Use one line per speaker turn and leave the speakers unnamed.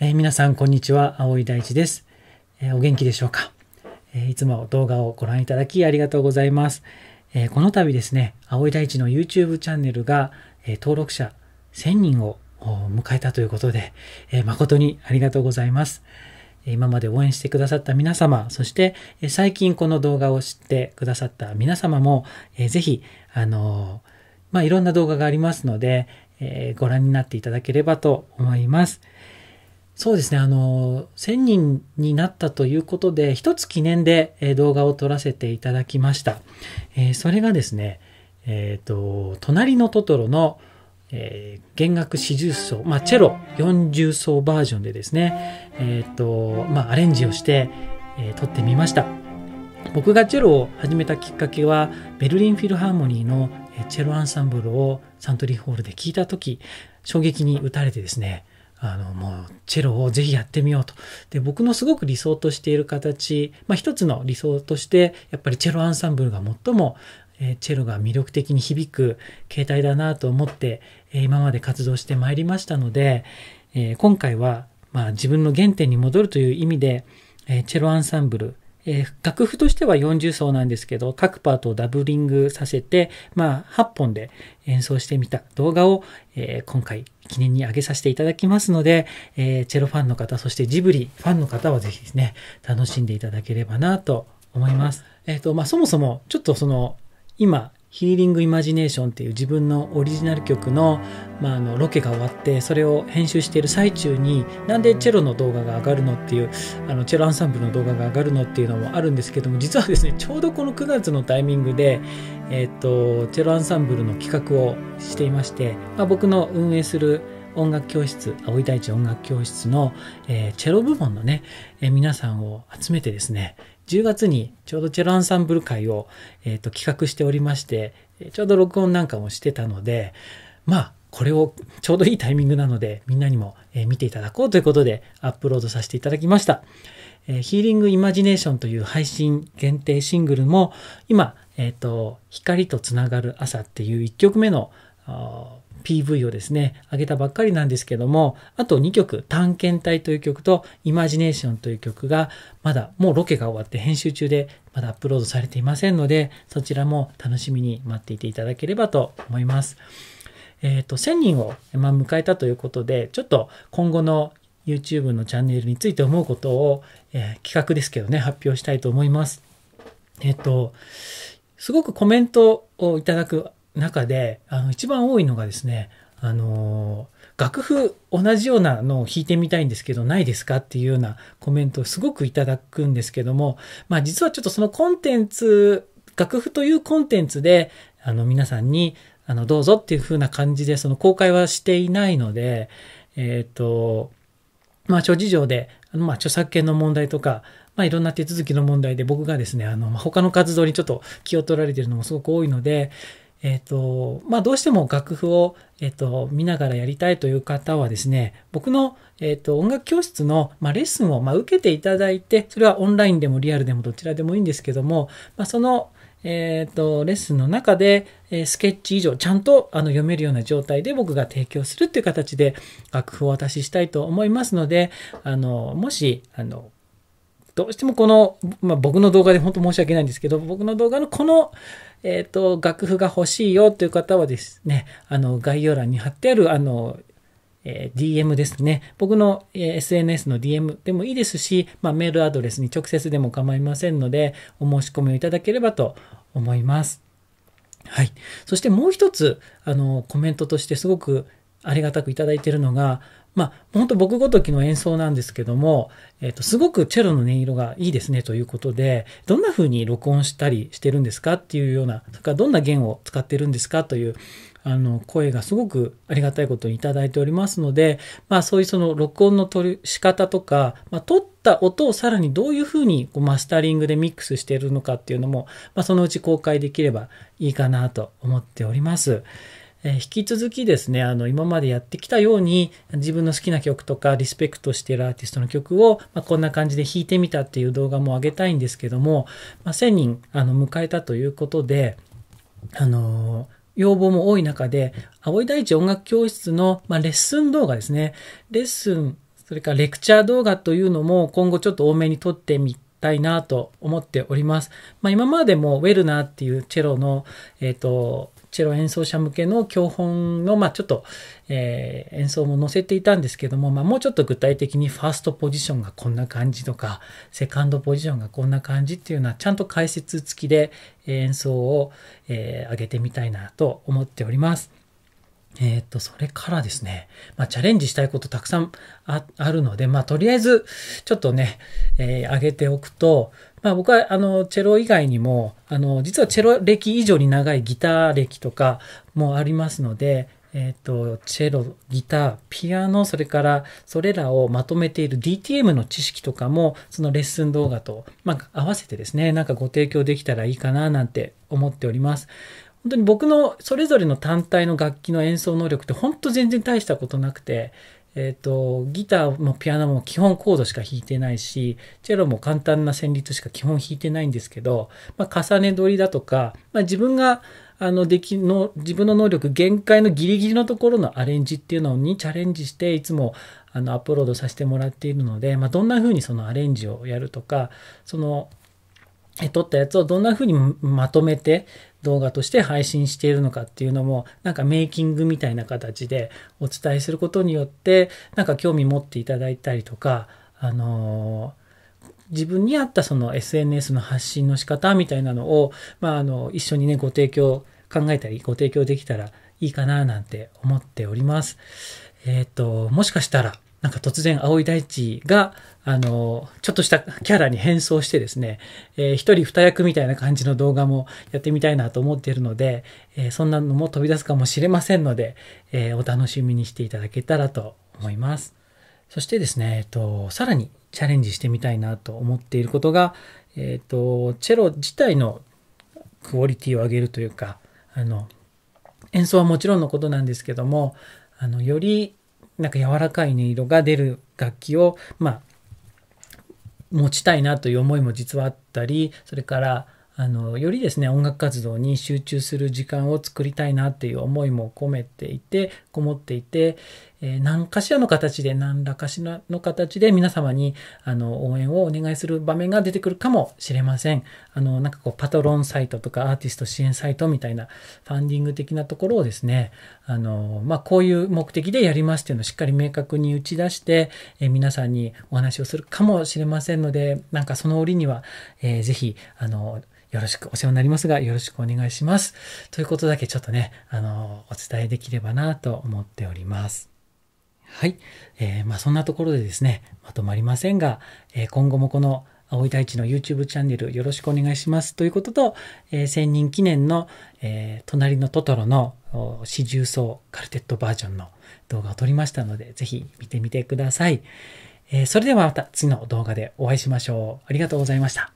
えー、皆さん、こんにちは。青井大地です。えー、お元気でしょうか、えー、いつも動画をご覧いただきありがとうございます。えこの度ですね、青井大地の YouTube チャンネルが、え登録者1000人を迎えたということで、え誠にありがとうございます。今まで応援してくださった皆様、そして最近この動画を知ってくださった皆様も、えぜひ、あのまあ、いろんな動画がありますので、えご覧になっていただければと思います。そうですね、あの、1000人になったということで、一つ記念で、え動画を撮らせていただきました。えー、それがですね、えっ、ー、と、隣のトトロの、えー、弦楽四重奏、まあ、チェロ四十奏バージョンでですね、えっ、と、まあ、アレンジをして、え撮ってみました。僕がチェロを始めたきっかけは、ベルリンフィルハーモニーのチェロアンサンブルをサントリーホールで聴いた時、衝撃に打たれてですね、あの、もう、チェロをぜひやってみようと。で、僕のすごく理想としている形、まあ一つの理想として、やっぱりチェロアンサンブルが最も、えー、チェロが魅力的に響く形態だなと思って、えー、今まで活動してまいりましたので、えー、今回は、まあ自分の原点に戻るという意味で、えチェロアンサンブル、えー、楽譜としては40層なんですけど、各パートをダブリングさせて、まあ、8本で演奏してみた動画を、えー、今回記念に上げさせていただきますので、えー、チェロファンの方、そしてジブリファンの方はぜひですね、楽しんでいただければなと思います。えっ、と、まあ、そもそも、ちょっとその、今、ヒーリングイマジネーションっていう自分のオリジナル曲の,、まあ、あのロケが終わってそれを編集している最中になんでチェロの動画が上がるのっていうあのチェロアンサンブルの動画が上がるのっていうのもあるんですけども実はですねちょうどこの9月のタイミングで、えー、っとチェロアンサンブルの企画をしていまして、まあ、僕の運営する音楽教室、青井大地音楽教室の、えー、チェロ部門のね、えー、皆さんを集めてですね、10月にちょうどチェロアンサンブル会を、えー、と企画しておりまして、ちょうど録音なんかもしてたので、まあ、これをちょうどいいタイミングなので、みんなにも、え見ていただこうということでアップロードさせていただきました。えヒーリングイマジネーションという配信限定シングルも、今、えっ、ー、と、光とつながる朝っていう1曲目の PV をですね、上げたばっかりなんですけども、あと2曲、探検隊という曲とイマジネーションという曲が、まだもうロケが終わって編集中で、まだアップロードされていませんので、そちらも楽しみに待っていていただければと思います。えっ、ー、と、1000人を、ま迎えたということで、ちょっと今後の YouTube のチャンネルについて思うことを、えー、企画ですけどね、発表したいと思います。えっ、ー、と、すごくコメントをいただく中で、あの、一番多いのがですね、あのー、楽譜同じようなのを弾いてみたいんですけど、ないですかっていうようなコメントをすごくいただくんですけども、まあ実はちょっとそのコンテンツ、楽譜というコンテンツで、あの皆さんに、あの、どうぞっていう風な感じで、その公開はしていないので、えっ、ー、と、まあ諸事情で、まあ著作権の問題とか、まあ、いろんな手続きの問題で僕がですね、あの、他の活動にちょっと気を取られているのもすごく多いので、えっ、と、まあ、どうしても楽譜を、えっ、と、見ながらやりたいという方はですね、僕の、えっ、と、音楽教室の、まあ、レッスンを、まあ、受けていただいて、それはオンラインでもリアルでもどちらでもいいんですけども、まあ、その、えっ、と、レッスンの中で、えスケッチ以上、ちゃんとあの読めるような状態で僕が提供するっていう形で楽譜をお渡ししたいと思いますので、あの、もし、あの、どうしてもこの、まあ、僕の動画で本当申し訳ないんですけど、僕の動画のこの、えっ、ー、と、楽譜が欲しいよという方はですね、あの、概要欄に貼ってある、あの、えー、DM ですね。僕の、えー、SNS の DM でもいいですし、まあ、メールアドレスに直接でも構いませんので、お申し込みをいただければと思います。はい。そしてもう一つ、あの、コメントとしてすごくありがたくいただいているのが、まあ、本当僕ごときの演奏なんですけども、えっ、と、すごくチェロの音色がいいですねということで、どんな風に録音したりしてるんですかっていうような、それからどんな弦を使ってるんですかという、あの、声がすごくありがたいことにいただいておりますので、まあ、そういうその録音の取り仕方とか、まあ、取った音をさらにどういう風にこうマスタリングでミックスしているのかっていうのも、まあ、そのうち公開できればいいかなと思っております。え引き続きですね、あの、今までやってきたように、自分の好きな曲とか、リスペクトしているアーティストの曲を、まあ、こんな感じで弾いてみたっていう動画も上げたいんですけども、まあ、1000人、あの、迎えたということで、あのー要望も多い中で、青大地音楽教室の、まあ、レッスン動画ですね。レッスン、それからレクチャー動画というのも今後ちょっと多めに撮ってみたいなと思っております。まあ、今までもウェルナーっていうチェロの、えっ、ー、と、チェロ演奏者向けの教本の、まあ、ちょっと、えー、演奏も載せていたんですけども、まあ、もうちょっと具体的にファーストポジションがこんな感じとか、セカンドポジションがこんな感じっていうのは、ちゃんと解説付きで演奏を、えー、上げてみたいなと思っております。えっ、ー、と、それからですね、まあ、チャレンジしたいことたくさんあるので、まあ、とりあえず、ちょっとね、えー、上げておくと、まあ、僕は、あの、チェロ以外にも、あの、実はチェロ歴以上に長いギター歴とかもありますので、えっ、ー、と、チェロ、ギター、ピアノ、それからそれらをまとめている DTM の知識とかも、そのレッスン動画と、まあ、合わせてですね、なんかご提供できたらいいかななんて思っております。本当に僕のそれぞれの単体の楽器の演奏能力って本当全然大したことなくて、えっ、ー、と、ギターもピアノも基本コードしか弾いてないし、チェロも簡単な旋律しか基本弾いてないんですけど、まあ、重ね取りだとか、まあ、自分が、あの、できの、自分の能力限界のギリギリのところのアレンジっていうのにチャレンジして、いつも、あの、アップロードさせてもらっているので、まあ、どんな風にそのアレンジをやるとか、その、取ったやつをどんな風にまとめて、動画として配信しているのかっていうのも、なんかメイキングみたいな形でお伝えすることによって、なんか興味持っていただいたりとか、あのー自分に合ったその SNS の発信の仕方みたいなのを、まあ、あの、一緒にね、ご提供、考えたり、ご提供できたらいいかななんて思っております。えっ、ー、と、もしかしたら、なんか突然青い大地が、あの、ちょっとしたキャラに変装してですね、えー、一人二役みたいな感じの動画もやってみたいなと思っているので、えー、そんなのも飛び出すかもしれませんので、えー、お楽しみにしていただけたらと思います。そしてですね、えっと、さらにチャレンジしてみたいなと思っていることが、えっと、チェロ自体のクオリティを上げるというか、あの、演奏はもちろんのことなんですけども、あの、よりなんか柔らかい音色が出る楽器を、まあ、持ちたいなという思いも実はあったり、それから、あのよりですね音楽活動に集中する時間を作りたいなっていう思いも込めていてこもっていて、え何かしらの形で、何らかしらの形で皆様に、あの、応援をお願いする場面が出てくるかもしれません。あの、なんかこう、パトロンサイトとかアーティスト支援サイトみたいな、ファンディング的なところをですね、あの、まあ、こういう目的でやりますっていうのをしっかり明確に打ち出して、え皆さんにお話をするかもしれませんので、なんかその折には、えー、ぜひ、あの、よろしく、お世話になりますが、よろしくお願いします。ということだけちょっとね、あの、お伝えできればなと思っております。はい。えー、まあ、そんなところでですね、まとまりませんが、えー、今後もこの青い大地の YouTube チャンネルよろしくお願いしますということと、えー、千人記念の、えー、隣のトトロの四重奏カルテットバージョンの動画を撮りましたので、ぜひ見てみてください。えー、それではまた次の動画でお会いしましょう。ありがとうございました。